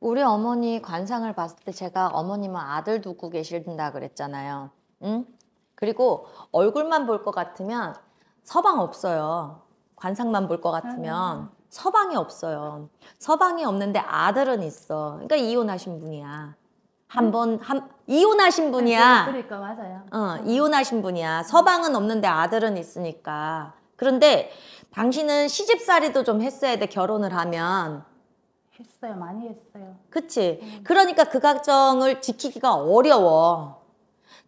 우리 어머니 관상을 봤을 때 제가 어머님은 아들 두고 계신다 그랬잖아요. 응? 그리고 얼굴만 볼 것 같으면 서방 없어요. 관상만 볼 것 같으면 아. 서방이 없어요. 서방이 없는데 아들은 있어. 그러니까 이혼하신 분이야. 한번 한 이혼하신 분이야. 아, 그러니까 맞아요. 어, 이혼하신 분이야. 서방은 없는데 아들은 있으니까. 그런데 당신은 시집살이도 좀 했어야 돼 결혼을 하면. 했어요. 많이 했어요. 그치? 음. 그러니까 그 가정을 지키기가 어려워.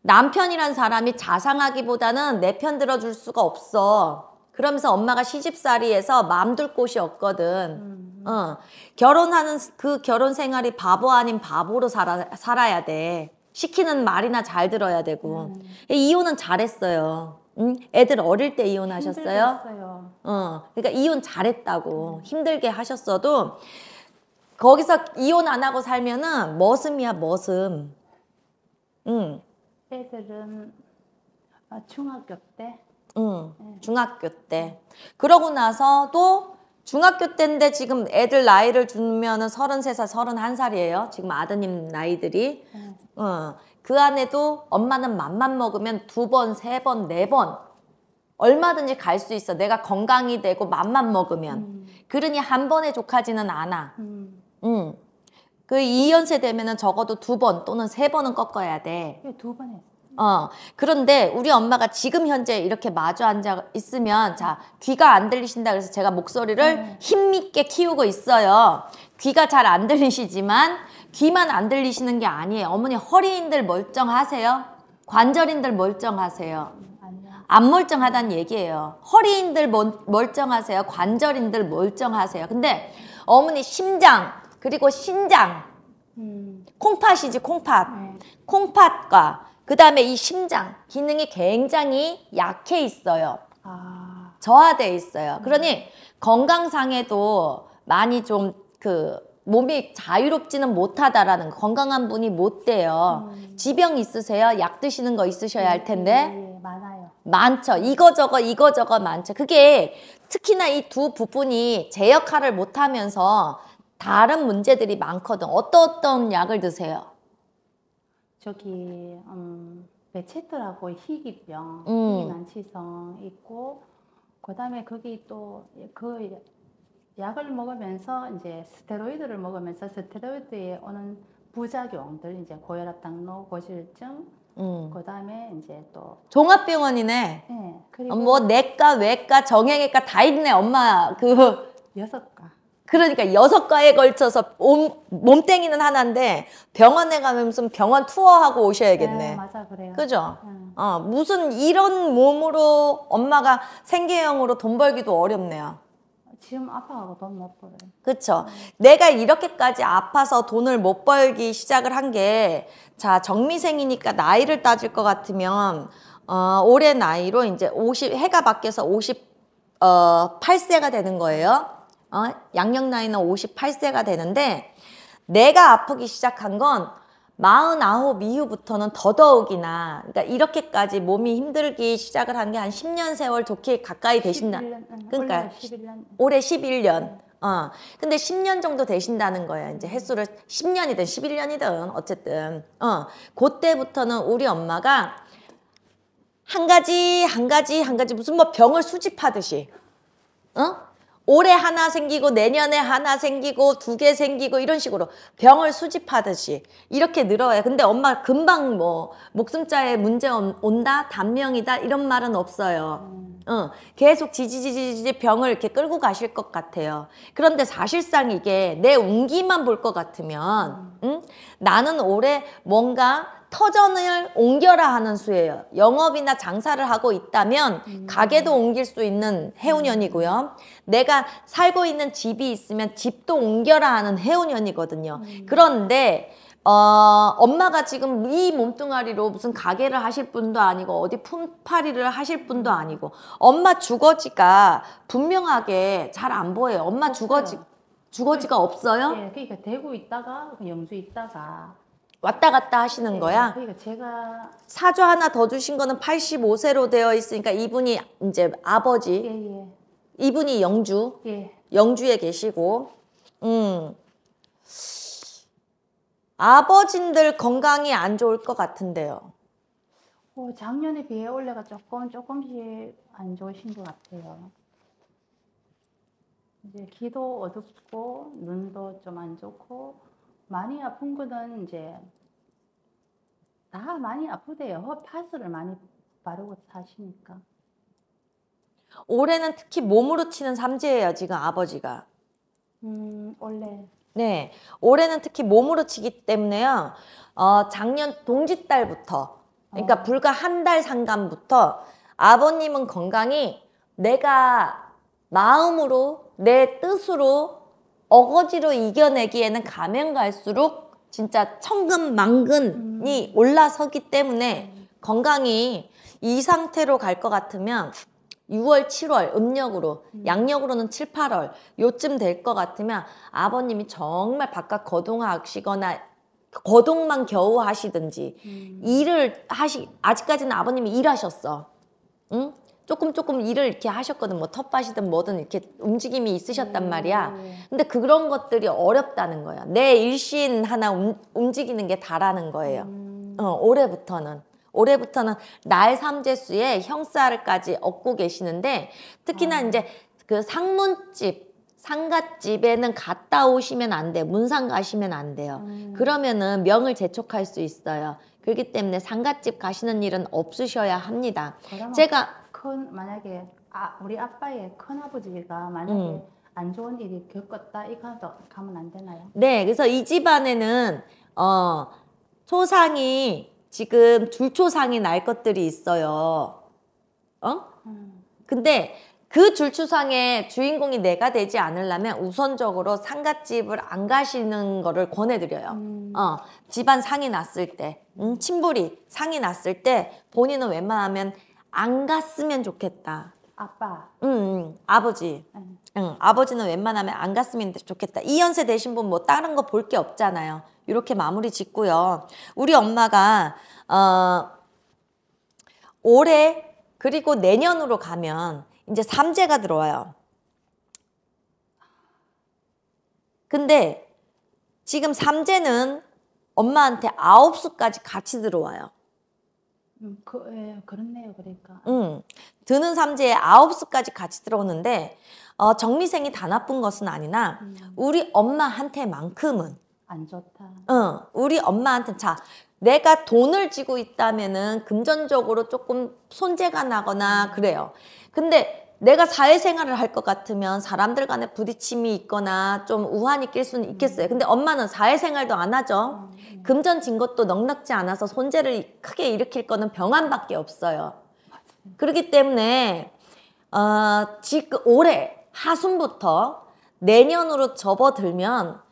남편이란 사람이 자상하기보다는 내 편 들어줄 수가 없어. 그러면서 엄마가 시집살이해서 맘둘 곳이 없거든. 음. 음. 어. 결혼하는 그 결혼 생활이 바보 아닌 바보로 살아, 살아야 돼. 시키는 말이나 잘 들어야 되고. 음. 예, 이혼은 잘했어요. 응? 애들 어릴 때 이혼하셨어요? 힘들겠어요. 어, 그러니까 이혼 잘했다고 힘들게 하셨어도 거기서 이혼 안 하고 살면은 머슴이야 머슴. 응. 애들은 아, 중학교 때. 응. 네. 중학교 때. 그러고 나서 또 중학교 때인데 지금 애들 나이를 주면은 33살, 31살이에요. 지금 아드님 나이들이. 네. 어. 그 안에도 엄마는 맘만 먹으면 두 번, 세 번, 네 번 얼마든지 갈 수 있어. 내가 건강이 되고 맘만 먹으면. 음. 그러니 한 번에 족하지는 않아. 음. 응. 그 2연세 되면은 적어도 두 번 또는 세 번은 꺾어야 돼. 예, 두번 했어. 어. 그런데 우리 엄마가 지금 현재 이렇게 마주 앉아 있으면 자, 귀가 안 들리신다 그래서 제가 목소리를 음. 힘있게 키우고 있어요. 귀가 잘 안 들리시지만 귀만 안 들리시는 게 아니에요. 어머니 허리인들 멀쩡하세요? 관절인들 멀쩡하세요? 안 멀쩡하다는 얘기예요. 허리인들 멀, 멀쩡하세요? 관절인들 멀쩡하세요? 근데 어머니 심장 그리고 신장 콩팥이지 콩팥 네. 콩팥과 그 다음에 이 심장 기능이 굉장히 약해 있어요 아. 저하돼 있어요 음. 그러니 건강상에도 많이 좀 그 몸이 자유롭지는 못하다라는 건강한 분이 못 돼요 음. 지병 있으세요 약 드시는 거 있으셔야 할 음, 텐데 예, 예, 예, 많아요 많죠 이거저거 이거저거 많죠 그게 특히나 이 두 부분이 제 역할을 못하면서 다른 문제들이 많거든. 어떤 어떤 약을 드세요? 저기 음, 매체트라고 네, 희귀병, 음. 희귀난치성 있고 그다음에 거기 또 그 약을 먹으면서 이제 스테로이드를 먹으면서 스테로이드에 오는 부작용들 이제 고혈압, 당뇨, 고지증 음. 그다음에 이제 또 종합병원이네. 네. 어, 그리고 뭐 내과, 외과, 정형외과 다 있네. 엄마 그 여섯 과. 그러니까 여섯 가에 걸쳐서 몸, 땡이는 하나인데 병원에 가면 무슨 병원 투어하고 오셔야겠네. 네, 맞아 그래요. 그죠? 어, 무슨 이런 몸으로 엄마가 생계형으로 돈 벌기도 어렵네요. 지금 아파하고 돈 못 벌어요. 그쵸. 내가 이렇게까지 아파서 돈을 못 벌기 시작을 한 게 자 정미생이니까 나이를 따질 것 같으면 어, 올해 나이로 이제 오십 해가 바뀌어서 오십 어, 8세가 되는 거예요. 어? 양력 나이는 58세가 되는데 내가 아프기 시작한 건49 이후부터는 더더욱이나 그러니까 이렇게까지 몸이 힘들기 시작을 한 게 한 10년 세월 좋게 가까이 되신다. 그러니까 11년. 올해 11년. 어. 근데 10년 정도 되신다는 거예요. 이제 횟수를 10년이든 11년이든 어쨌든. 어. 그때부터는 우리 엄마가 한 가지 한 가지 한 가지 무슨 뭐 병을 수집하듯이 어? 올해 하나 생기고 내년에 하나 생기고 두 개 생기고 이런 식으로 병을 수집하듯이 이렇게 늘어요. 근데 엄마 금방 뭐 목숨자에 문제 온다 단명이다 이런 말은 없어요. 음. 응, 계속 지지지지지 병을 이렇게 끌고 가실 것 같아요. 그런데 사실상 이게 내 운기만 볼 것 같으면 음. 응? 나는 올해 뭔가 터전을 옮겨라 하는 수예요. 영업이나 장사를 하고 있다면 음. 가게도 옮길 수 있는 해운년이고요. 음. 내가 살고 있는 집이 있으면 집도 옮겨라 하는 해운년이거든요. 음. 그런데 어, 엄마가 지금 이 몸뚱아리로 무슨 가게를 하실 분도 아니고 어디 품팔이를 하실 분도 아니고 엄마 주거지가 분명하게 잘 안 보여요. 엄마 주거지 주거지가 없어요? 네, 그러니까 대구 있다가 영주 있다가 왔다 갔다 하시는 네, 거야. 그러니까 제가 사주 하나 더 주신 거는 85세로 되어 있으니까 이분이 이제 아버지. 예, 예. 이분이 영주. 예. 영주에 계시고. 음. 아버진들 건강이 안 좋을 것 같은데요. 어, 작년에 비해 올해가 조금 조금씩 안 좋으신 것 같아요. 이제 귀도 어둡고 눈도 좀 안 좋고 많이 아픈 거는 이제 다 많이 아프대요. 파스를 많이 바르고 사시니까. 올해는 특히 몸으로 치는 삼재예요. 지금 아버지가. 음, 원래. 네, 올해는 특히 몸으로 치기 때문에요. 어, 작년 동짓달부터, 그러니까 어. 불과 한 달 상간부터 아버님은 건강이 내가 마음으로 내 뜻으로 어거지로 이겨내기에는 가면 갈수록 진짜 천근 만근이 음. 올라서기 때문에 건강이 이 상태로 갈 것 같으면 6월, 7월 음력으로 음. 양력으로는 7, 8월 요쯤 될 것 같으면 아버님이 정말 바깥 거동하시거나 거동만 겨우 하시든지 음. 일을 하시 아직까지는 아버님이 일하셨어. 응? 조금 조금 일을 이렇게 하셨거든. 뭐 텃밭이든 뭐든 이렇게 움직임이 있으셨단 음. 말이야. 근데 그런 것들이 어렵다는 거야. 내 일신 하나 움, 움직이는 게 다라는 거예요. 음. 어, 올해부터는. 올해부터는 날 삼재수에 형사를까지 얻고 계시는데 특히나 어. 이제 그 상문집 상갓집에는 갔다 오시면 안 돼. 문상 가시면 안 돼요. 음. 그러면은 명을 재촉할 수 있어요. 그렇기 때문에 상갓집 가시는 일은 없으셔야 합니다. 제가 큰 만약에 아, 우리 아빠의 큰 아버지가 만약에 음. 안 좋은 일이 겪었다 이거도 가면 안 되나요? 네, 그래서 이 집안에는 어 초상이 지금 둘초상이날 것들이 있어요. 어? 음. 근데 그 줄초상의 주인공이 내가 되지 않으려면 우선적으로 상갓집을 안 가시는 거를 권해드려요. 음. 어, 집안 상이 났을 때, 음, 친불이 상이 났을 때 본인은 웬만하면 안 갔으면 좋겠다. 아빠. 응, 응. 아버지. 응. 응. 아버지는 웬만하면 안 갔으면 좋겠다. 이 연세 되신 분 뭐 다른 거 볼 게 없잖아요. 이렇게 마무리 짓고요. 우리 엄마가 어 올해 그리고 내년으로 가면 이제 삼재가 들어와요. 근데 지금 삼재는 엄마한테 아홉 수까지 같이 들어와요. 음, 그, 예, 그렇네요. 그러니까. 음, 드는 삼지에 아홉 수까지 같이 들어오는데 어, 정미생이 다 나쁜 것은 아니나 음. 우리 엄마한테만큼은 안 좋다. 응, 우리 엄마한테 자 내가 돈을 쥐고 있다면은 금전적으로 조금 손재가 나거나 음. 그래요. 근데 내가 사회생활을 할 것 같으면 사람들 간에 부딪힘이 있거나 좀 우환이 낄 수는 음. 있겠어요. 근데 엄마는 사회생활도 안 하죠. 음. 금전 진 것도 넉넉지 않아서 손재를 크게 일으킬 거는 병환밖에 없어요. 그렇기 때문에 어, 지금 올해 하순부터 내년으로 접어들면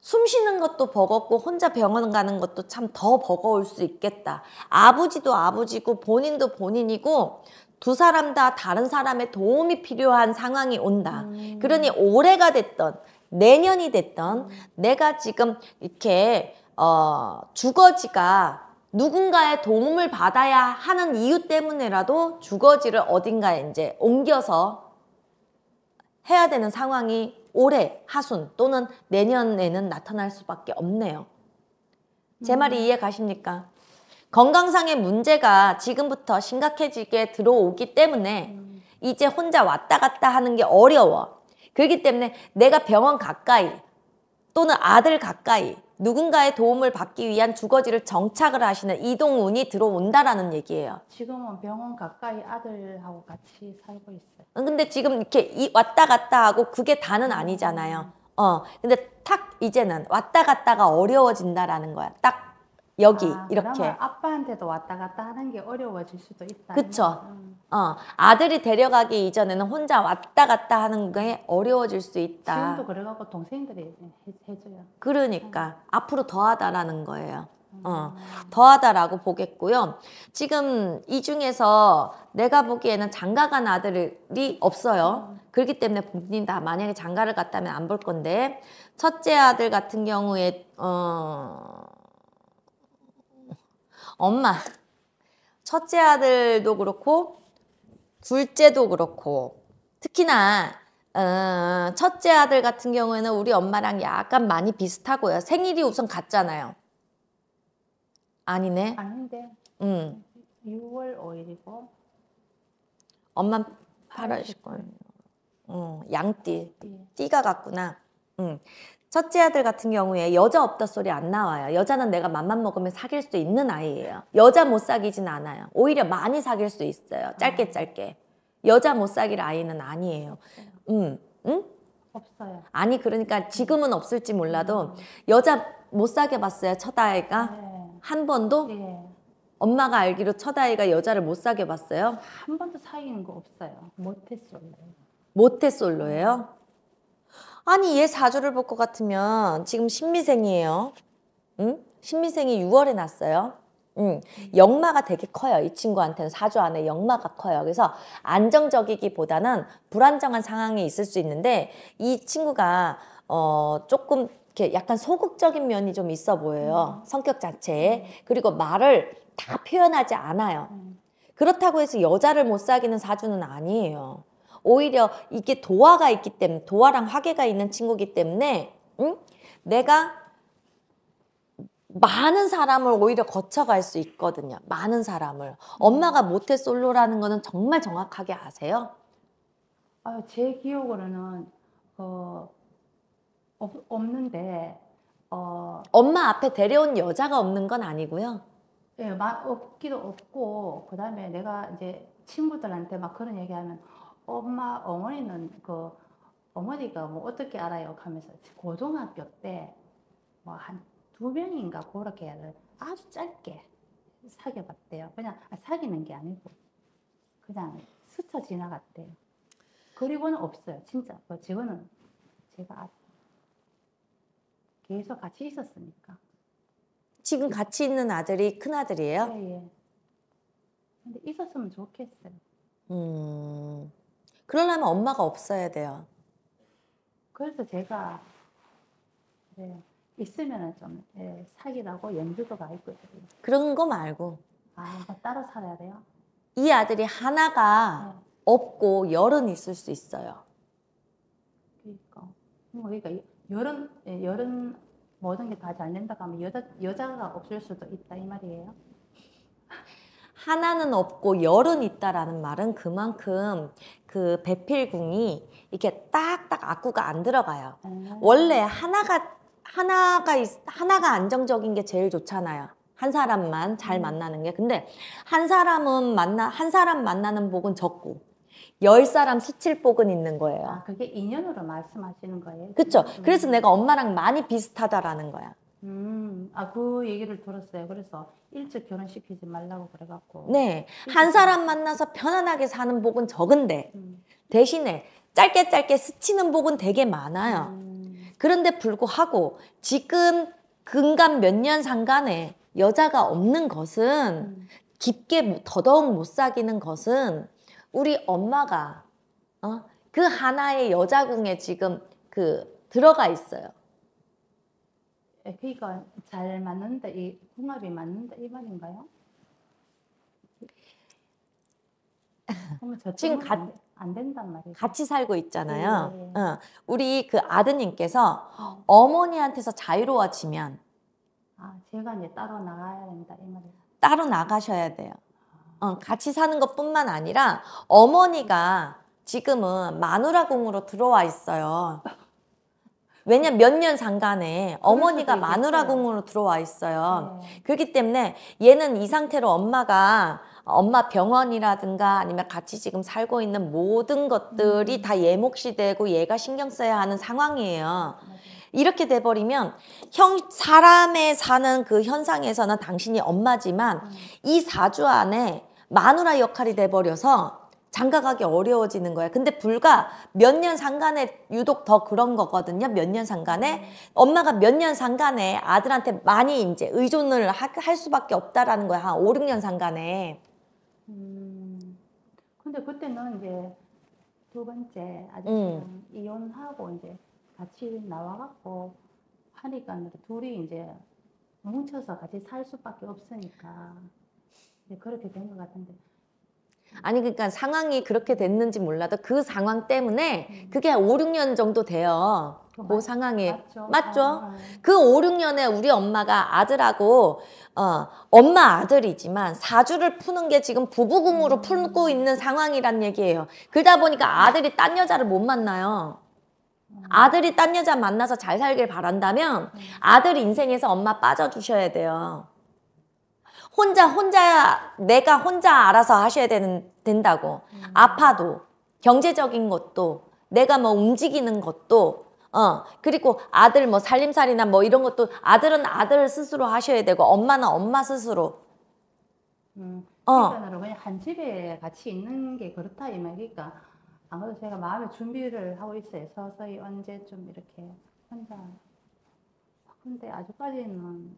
숨 쉬는 것도 버겁고 혼자 병원 가는 것도 참 더 버거울 수 있겠다. 아버지도 아버지고 본인도 본인이고 두 사람 다 다른 사람의 도움이 필요한 상황이 온다. 음. 그러니 올해가 됐던 내년이 됐던 음. 내가 지금 이렇게 어 주거지가 누군가의 도움을 받아야 하는 이유 때문에라도 주거지를 어딘가에 이제 옮겨서 해야 되는 상황이 올해 하순 또는 내년에는 나타날 수밖에 없네요. 제 음. 말이 이해 가십니까? 건강상의 문제가 지금부터 심각해지게 들어오기 때문에 음. 이제 혼자 왔다 갔다 하는 게 어려워. 그렇기 때문에 내가 병원 가까이 또는 아들 가까이 누군가의 도움을 받기 위한 주거지를 정착을 하시는 이동운이 들어온다라는 얘기예요. 지금은 병원 가까이 아들하고 같이 살고 있어요. 근데 지금 이렇게 왔다 갔다 하고 그게 다는 음. 아니잖아요. 어, 근데 탁 이제는 왔다 갔다가 어려워진다라는 거야. 딱 여기 아, 이렇게 아빠한테도 왔다 갔다 하는 게 어려워질 수도 있다. 그쵸. 음. 어 아들이 데려가기 이전에는 혼자 왔다 갔다 하는 게 어려워질 수 있다. 지금도 그래갖고 동생들이 해줘요. 그러니까 음. 앞으로 더하다라는 거예요. 음. 어, 더하다라고 보겠고요. 지금 이 중에서 내가 보기에는 장가간 아들이 없어요. 음. 그렇기 때문에 본인다 만약에 장가를 갔다면 안 볼 건데 첫째 아들 같은 경우에 어 엄마, 첫째 아들도 그렇고 둘째도 그렇고 특히나 어, 첫째 아들 같은 경우에는 우리 엄마랑 약간 많이 비슷하고요. 생일이 우선 같잖아요. 아니네. 아닌데. 음. 6월 5일이고. 엄마 8월 10일. 응, 양띠. 띠가 같구나. 음. 첫째 아들 같은 경우에 여자 없다 소리 안 나와요. 여자는 내가 맘만 먹으면 사귈 수 있는 아이예요. 여자 못 사귀진 않아요. 오히려 많이 사귈 수 있어요. 짧게 아. 짧게. 여자 못 사귈 아이는 아니에요. 음, 응? 없어요. 아니 그러니까 지금은 없을지 몰라도 음. 여자 못 사귀어봤어요. 첫 아이가 네. 한 번도 예. 엄마가 알기로 첫 아이가 여자를 못 사귀어봤어요. 한 번도 사귀는 거 없어요. 모태솔로. 모태솔로예요? 아니 얘 사주를 볼 것 같으면 지금 신미생이에요. 응? 신미생이 6월에 났어요. 응. 역마가 되게 커요. 이 친구한테는 사주 안에 역마가 커요. 그래서 안정적이기보다는 불안정한 상황이 있을 수 있는데 이 친구가 어 조금 이렇게 약간 소극적인 면이 좀 있어 보여요. 음. 성격 자체에. 그리고 말을 다 표현하지 않아요. 그렇다고 해서 여자를 못 사귀는 사주는 아니에요. 오히려 이게 도화가 있기 때문에 도화랑 화계가 있는 친구기 때문에 응? 내가 많은 사람을 오히려 거쳐갈 수 있거든요. 많은 사람을. 엄마가 모태 솔로라는 거는 정말 정확하게 아세요? 아, 제 기억으로는 어, 없는데 어, 엄마 앞에 데려온 여자가 없는 건 아니고요. 예, 막 없기도 없고 그다음에 내가 이제 친구들한테 막 그런 얘기하면 엄마 어머니는 그 어머니가 뭐 어떻게 알아요? 하면서 고등학교 때 뭐 한 두 명인가 그렇게 를 아주 짧게 사귀어봤대요. 그냥 아, 사귀는 게 아니고 그냥 스쳐 지나갔대요. 그리고는 없어요. 진짜 그 지금은 제가 계속 같이 있었으니까. 지금 같이 있는 아들이 큰 아들이에요? 예, 예. 근데 있었으면 좋겠어요. 음. 그러려면 엄마가 없어야 돼요. 그래서 제가 네, 있으면 좀 네, 사기라고 연주도 가 있고 그런 거 말고. 아, 따로 살아야 돼요? 이 아들이 하나가 네. 없고 열은 있을 수 있어요. 그러니까. 뭐 그러니까 열은, 네, 열은 모든 게 다 잘 된다고 하면 여자, 여자가 없을 수도 있다 이 말이에요. 하나는 없고 열은 있다라는 말은 그만큼 그 배필궁이 이렇게 딱딱 악구가 안 들어가요. 음. 원래 하나가 하나가 있, 하나가 안정적인 게 제일 좋잖아요. 한 사람만 잘 음. 만나는 게 근데 한 사람은 만나 한 사람 만나는 복은 적고 열 사람 수칠 복은 있는 거예요. 아, 그게 인연으로 말씀하시는 거예요? 그렇죠. 음. 그래서 내가 엄마랑 많이 비슷하다라는 거야. 음, 아, 그 얘기를 들었어요. 그래서 일찍 결혼시키지 말라고 그래갖고. 네. 한 사람 만나서 편안하게 사는 복은 적은데, 음. 대신에 짧게 짧게 스치는 복은 되게 많아요. 음. 그런데 불구하고 지금 근간 몇 년 상간에 여자가 없는 것은 음. 깊게 더더욱 못 사귀는 것은 우리 엄마가 어? 그 하나의 여자궁에 지금 그 들어가 있어요. 예, 그러니까 잘 맞는다, 이 궁합이 맞는다 이 말인가요? 지금 가, 안 된단 말이에요. 같이 살고 있잖아요. 네. 응. 우리 그 아드님께서 어머니한테서 자유로워지면 아 제가 이제 따로 나가야 된다 이 말이에요. 따로 나가셔야 돼요. 아. 같이 사는 것뿐만 아니라 어머니가 지금은 마누라 궁으로 들어와 있어요. 왜냐 몇년 상간에 어머니가 마누라궁으로 들어와 있어요. 음. 그렇기 때문에 얘는 이 상태로 엄마가 엄마 병원이라든가 아니면 같이 지금 살고 있는 모든 것들이 음. 다 예목시 되고 얘가 신경 써야 하는 상황이에요. 이렇게 돼버리면 형 사람의 사는 그 현상에서는 당신이 엄마지만 음. 이 사주 안에 마누라 역할이 돼버려서 장가 가기 어려워지는 거예요. 근데 불과 몇 년 상간에 유독 더 그런 거거든요. 몇 년 상간에 엄마가 몇 년 상간에 아들한테 많이 이제 의존을 하, 할 수밖에 없다라는 거야. 한 5, 6년 상간에. 음. 근데 그때는 이제 두 번째 아저 음. 이혼하고 이제 같이 나와 갖고 하니까 둘이 이제 뭉쳐서 같이 살 수밖에 없으니까 그렇게 된 것 같은데 아니 그러니까 상황이 그렇게 됐는지 몰라도 그 상황 때문에 음. 그게 5, 6년 정도 돼요. 어, 그 상황이 맞죠? 맞죠? 어, 어. 그 5, 6년에 우리 엄마가 아들하고 어, 엄마 아들이지만 사주를 푸는 게 지금 부부금으로 음. 풀고 있는 상황이란 얘기예요. 그러다 보니까 아들이 딴 여자를 못 만나요. 음. 아들이 딴 여자 만나서 잘 살길 바란다면 음. 아들 인생에서 엄마 빠져주셔야 돼요. 혼자 혼자 내가 혼자 알아서 하셔야 되는 된다고 음. 아파도 경제적인 것도 내가 뭐 움직이는 것도 어 그리고 아들 뭐 살림살이나 뭐 이런 것도 아들은 아들 스스로 하셔야 되고 엄마는 엄마 스스로 음, 어. 한 집에 같이 있는 게 그렇다 이 말이니까 아무래도 제가 마음의 준비를 하고 있어요 서서히 언제 좀 이렇게 혼자 근데 아직까지는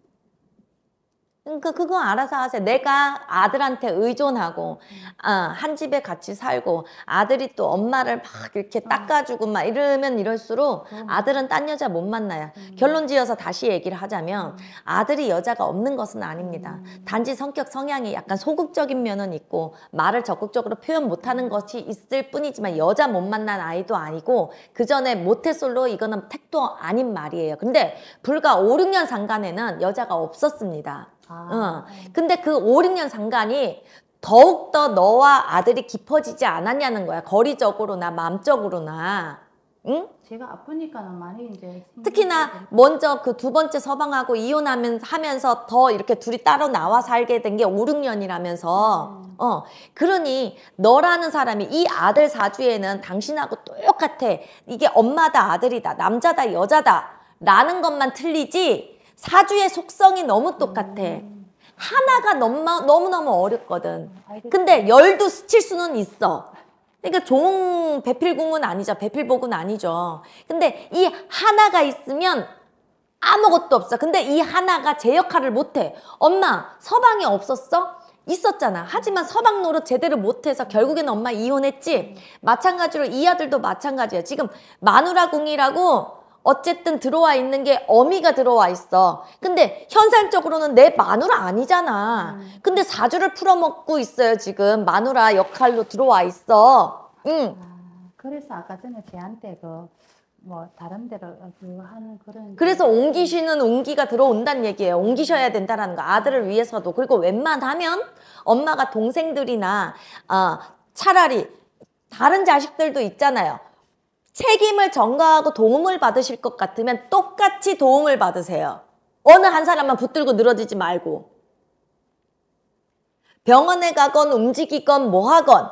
그러니까 그거 알아서 하세요. 내가 아들한테 의존하고 아, 한 집에 같이 살고 아들이 또 엄마를 막 이렇게 어. 닦아주고 막 이러면 이럴수록 어. 아들은 딴 여자 못 만나요. 음. 결론지어서 다시 얘기를 하자면 음. 아들이 여자가 없는 것은 아닙니다. 음. 단지 성격 성향이 약간 소극적인 면은 있고 말을 적극적으로 표현 못하는 것이 있을 뿐이지만 여자 못 만난 아이도 아니고 그 전에 모태솔로 이거는 택도 아닌 말이에요. 근데 불과 5, 6년 상간에는 여자가 없었습니다. 아, 네. 근데 그 5, 6년 상간이 더욱더 너와 아들이 깊어지지 않았냐는 거야. 거리적으로나 마음적으로나. 응? 제가 아프니까 많이 이제 특히나 먼저 그 두 번째 서방하고 이혼하면 서더 이렇게 둘이 따로 나와 살게 된게 오륙년이라면서 음. 어 그러니 너라는 사람이 이 아들 사주에는 당신하고 똑같아 이게 엄마다 아들이다 남자다 여자다 라는 것만 틀리지 사주의 속성이 너무 똑같아. 음. 하나가 너무, 너무너무 어렵거든. 근데 열도 스칠수는 있어. 그러니까 종 배필궁은 아니죠. 배필복은 아니죠. 근데 이 하나가 있으면 아무것도 없어. 근데 이 하나가 제 역할을 못해. 엄마 서방이 없었어? 있었잖아. 하지만 서방 노릇 제대로 못해서 결국에는 엄마 이혼했지. 마찬가지로 이 아들도 마찬가지야. 지금 마누라궁이라고 어쨌든 들어와 있는 게 어미가 들어와 있어. 근데 현상적으로는내 마누라 아니잖아. 음. 근데 사주를 풀어먹고 있어요, 지금. 마누라 역할로 들어와 있어. 응. 아, 그래서 아까 전에 제한테 그, 뭐, 다른 데로 그 하는 그런. 그래서 옮기시는 옮기가 들어온다는 얘기예요. 옮기셔야 된다는 거. 아들을 위해서도. 그리고 웬만하면 엄마가 동생들이나, 어, 차라리 다른 자식들도 있잖아요. 책임을 전가하고 도움을 받으실 것 같으면 똑같이 도움을 받으세요. 어느 한 사람만 붙들고 늘어지지 말고. 병원에 가건 움직이건 뭐 하건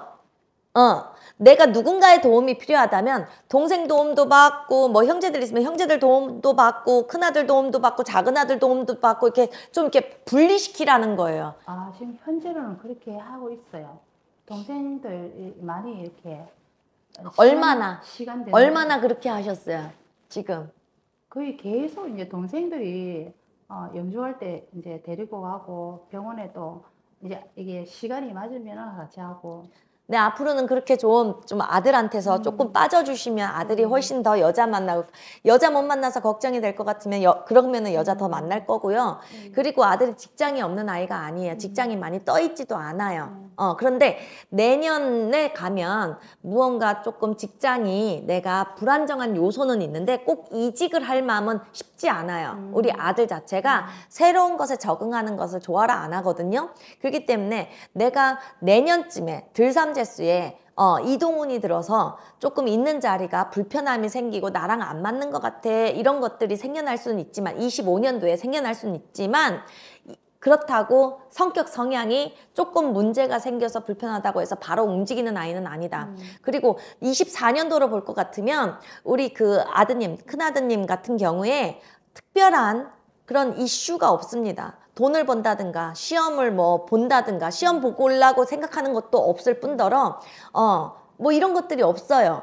어, 내가 누군가의 도움이 필요하다면 동생 도움도 받고 뭐 형제들 있으면 형제들 도움도 받고 큰아들 도움도 받고 작은아들 도움도 받고 이렇게 좀 이렇게 분리시키라는 거예요. 아, 지금 현재로는 그렇게 하고 있어요. 동생들 많이 이렇게 아, 얼마나 시간 얼마나 그렇게 하셨어요? 지금 거의 계속 이제 동생들이 어, 염주할 때 이제 데리고 가고 병원에도 이제 이게 시간이 맞으면 같이 하고 네, 앞으로는 그렇게 좀, 좀 아들한테서 음. 조금 빠져주시면 아들이 음. 훨씬 더 여자 만나고, 여자 못 만나서 걱정이 될 것 같으면, 여, 그러면은 여자 더 음. 만날 거고요. 그리고 아들이 직장이 없는 아이가 아니에요. 직장이 많이 떠있지도 않아요. 어, 그런데 내년에 가면 무언가 조금 직장이 내가 불안정한 요소는 있는데 꼭 이직을 할 마음은 쉽지 않아요. 우리 아들 자체가 새로운 것에 적응하는 것을 좋아라 안 하거든요. 그렇기 때문에 내가 내년쯤에 들삼 제수에 어, 이동운이 들어서 조금 있는 자리가 불편함이 생기고 나랑 안 맞는 것 같아 이런 것들이 생겨날 수는 있지만 25년도에 생겨날 수는 있지만 그렇다고 성격 성향이 조금 문제가 생겨서 불편하다고 해서 바로 움직이는 아이는 아니다. 음. 그리고 24년도로 볼 것 같으면 우리 그 아드님, 큰아드님 같은 경우에 특별한 그런 이슈가 없습니다. 돈을 번다든가 시험을 뭐 본다든가 시험 보고 올라고 생각하는 것도 없을 뿐더러 어 뭐 이런 것들이 없어요.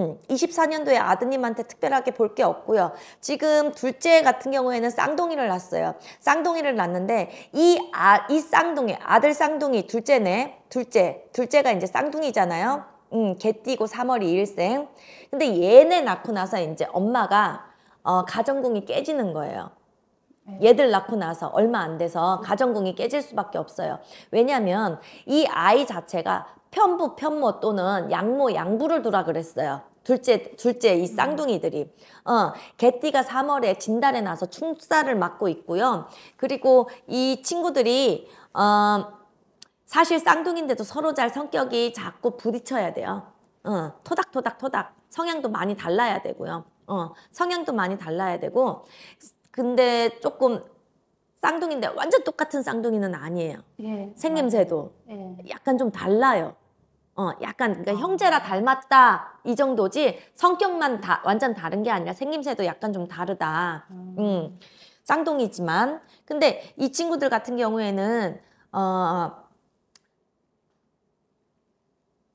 음, 24년도에 아드님한테 특별하게 볼 게 없고요. 지금 둘째 같은 경우에는 쌍둥이를 낳았어요. 쌍둥이를 낳았는데 이, 아, 이 쌍둥이, 아들 쌍둥이, 둘째네. 둘째, 둘째가 이제 쌍둥이잖아요. 음, 개띠고 3월 2일생. 근데 얘네 낳고 나서 이제 엄마가 어, 가정궁이 깨지는 거예요. 네. 얘들 낳고 나서 얼마 안 돼서 음. 가정궁이 깨질 수밖에 없어요. 왜냐하면 이 아이 자체가 편부, 편모 또는 양모, 양부를 두라 그랬어요. 둘째, 둘째 이 음. 쌍둥이들이. 어, 개띠가 3월에 진달에 나서 충사를 맡고 있고요. 그리고 이 친구들이 어, 사실 쌍둥인데도 서로 잘 성격이 자꾸 부딪혀야 돼요. 어, 토닥토닥토닥 성향도 많이 달라야 되고요. 어, 성향도 많이 달라야 되고 근데 조금 쌍둥이인데 완전 똑같은 쌍둥이는 아니에요. 예, 생김새도 예. 약간 좀 달라요. 어, 약간 그러니까 아. 형제라 닮았다 이 정도지 성격만 다 완전 다른 게 아니라 생김새도 약간 좀 다르다. 음. 음. 쌍둥이지만 근데 이 친구들 같은 경우에는 어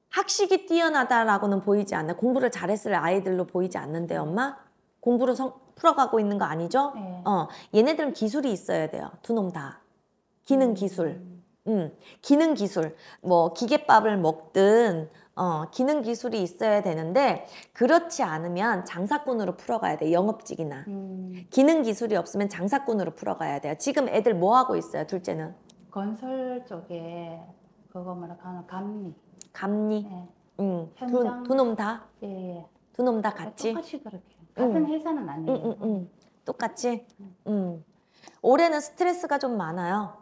학식이 뛰어나다라고는 보이지 않아. 공부를 잘했을 아이들로 보이지 않는데 엄마 공부를 성 풀어가고 있는 거 아니죠? 네. 어, 얘네들은 기술이 있어야 돼요. 두 놈 다. 기능 음. 기술. 음, 기능 기술. 뭐 기계밥을 먹든 어, 기능 기술이 있어야 되는데 그렇지 않으면 장사꾼으로 풀어가야 돼 영업직이나 음. 기능 기술이 없으면 장사꾼으로 풀어가야 돼요 지금 애들 뭐 하고 있어요 둘째는 건설 쪽에 그거 뭐라 감리 감리 네. 음, 두놈 다? 예, 예. 두 놈 다 같이? 똑같이 그렇게 같은 회사는 아니에요. 음, 음, 똑같이. 음. 올해는 스트레스가 좀 많아요.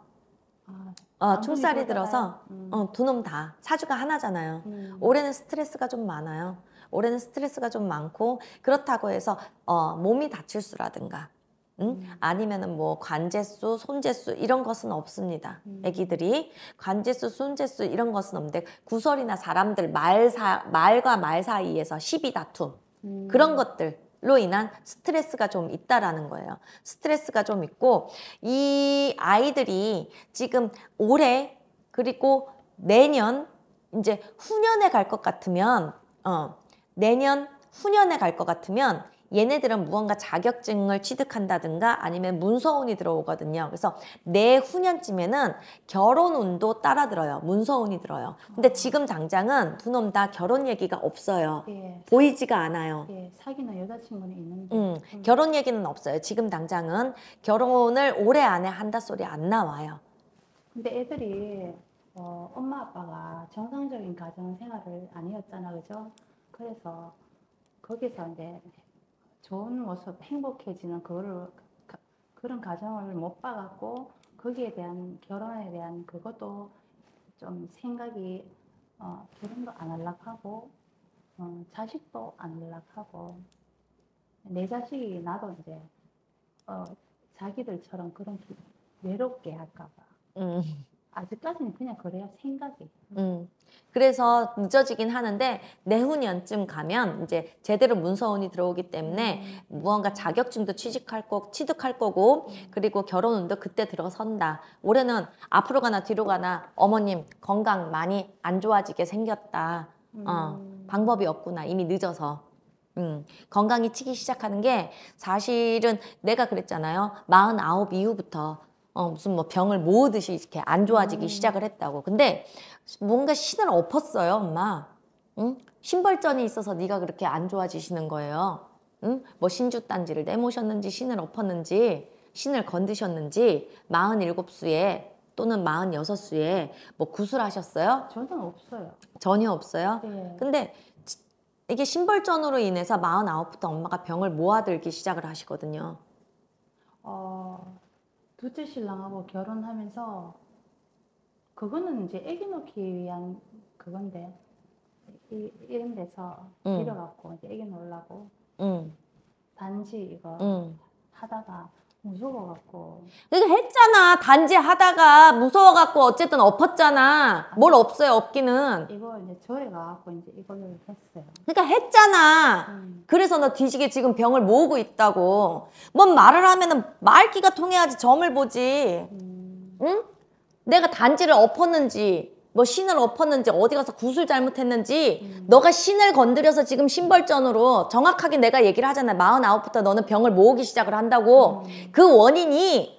아, 어, 총살이 들어서 음. 어, 두놈 다 사주가 하나잖아요. 음. 올해는 스트레스가 좀 많아요. 올해는 스트레스가 좀 많고 그렇다고 해서 어, 몸이 다칠 수라든가 음? 음. 아니면은 뭐 관제수, 손제수 이런 것은 없습니다. 음. 애기들이 관제수, 손제수 이런 것은 없는데 구설이나 사람들 말 사, 말과 말 사이에서 시비 다툼 음. 그런 것들 로 인한 스트레스가 좀 있다라는 거예요. 스트레스가 좀 있고 이 아이들이 지금 올해 그리고 내년 이제 후년에 갈 것 같으면 어, 내년 후년에 갈 것 같으면 얘네들은 무언가 자격증을 취득한다든가 아니면 문서운이 들어오거든요. 그래서 내후년쯤에는 결혼운도 따라 들어요. 문서운이 들어요. 근데 지금 당장은 두 놈 다 결혼 얘기가 없어요. 예. 보이지가 않아요. 예. 사귀나 여자친구는 있는데. 음, 음, 결혼 얘기는 없어요. 지금 당장은 결혼을 올해 안에 한다 소리 안 나와요. 근데 애들이 어, 엄마 아빠가 정상적인 가정 생활을 아니었잖아, 그죠? 그래서 거기서 이제 좋은 모습, 행복해지는 그거를 그런 가정을 못 봐갖고 거기에 대한 결혼에 대한 그것도 좀 생각이 어, 결혼도 안하락 하고 어, 자식도 안하락 하고 내 자식이 나도 이제 어, 자기들처럼 그런 외롭게 할까봐 음. 아직까지는 그냥 그래요 생각이. 음. 그래서 늦어지긴 하는데 내후년쯤 가면 이제 제대로 문서운이 들어오기 때문에 음. 무언가 자격증도 취직할 거, 취득할 거고 그리고 결혼운도 그때 들어선다. 올해는 앞으로 가나 뒤로 가나 어머님 건강 많이 안 좋아지게 생겼다. 어, 음. 어, 방법이 없구나 이미 늦어서. 음, 건강이 치기 시작하는 게 사실은 내가 그랬잖아요. 49 이후부터 어, 무슨 뭐 병을 모으듯이 이렇게 안 좋아지기 음. 시작을 했다고. 근데 뭔가 신을 엎었어요, 엄마. 응? 신벌전이 있어서 네가 그렇게 안 좋아지시는 거예요. 응? 뭐 신주단지를 내모셨는지 신을 엎었는지 신을 건드셨는지 47수에 또는 46수에 뭐 구술하셨어요? 저는 없어요. 전혀 없어요? 네. 근데 이게 신벌전으로 인해서 49부터 엄마가 병을 모아들기 시작을 하시거든요. 어... 둘째 신랑하고 결혼하면서 그거는 이제 아기 놓기 위한 그건데 이, 이런 데서 음. 빌려갖고 이제 애기 놀라고 음. 단지 이거 음. 하다가 무서워갖고. 그러니까 했잖아. 단지 하다가 무서워갖고 어쨌든 엎었잖아. 뭘 없어요, 없기는 이거 이제 절에 가갖고 이제 이거를 했어요. 그러니까 했잖아. 음. 그래서 너 뒤지게 지금 병을 모으고 있다고. 뭔 말을 하면은 말귀가 통해야지 점을 보지. 음. 응? 내가 단지를 엎었는지 뭐 신을 엎었는지 어디 가서 구슬 잘못했는지 음. 너가 신을 건드려서 지금 신벌전으로 정확하게 내가 얘기를 하잖아요. 마흔부터 너는 병을 모으기 시작을 한다고 음. 그 원인이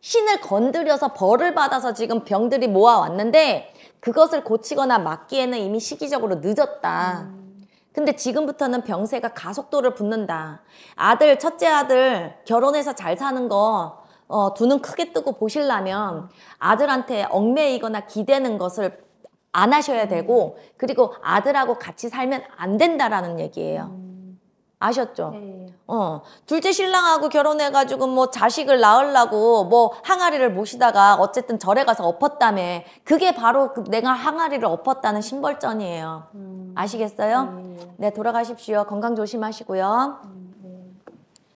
신을 건드려서 벌을 받아서 지금 병들이 모아왔는데 그것을 고치거나 막기에는 이미 시기적으로 늦었다. 음. 근데 지금부터는 병세가 가속도를 붙는다. 아들, 첫째 아들 결혼해서 잘 사는 거 어, 두 눈 크게 뜨고 보시려면 아들한테 얽매이거나 기대는 것을 안 하셔야 되고 그리고 아들하고 같이 살면 안 된다라는 얘기예요. 아셨죠? 네. 어. 둘째 신랑하고 결혼해가지고 뭐 자식을 낳으려고 뭐 항아리를 모시다가 어쨌든 절에 가서 엎었다며. 그게 바로 그 내가 항아리를 엎었다는 심벌전이에요. 음. 아시겠어요? 네. 네, 돌아가십시오. 건강 조심하시고요. 음.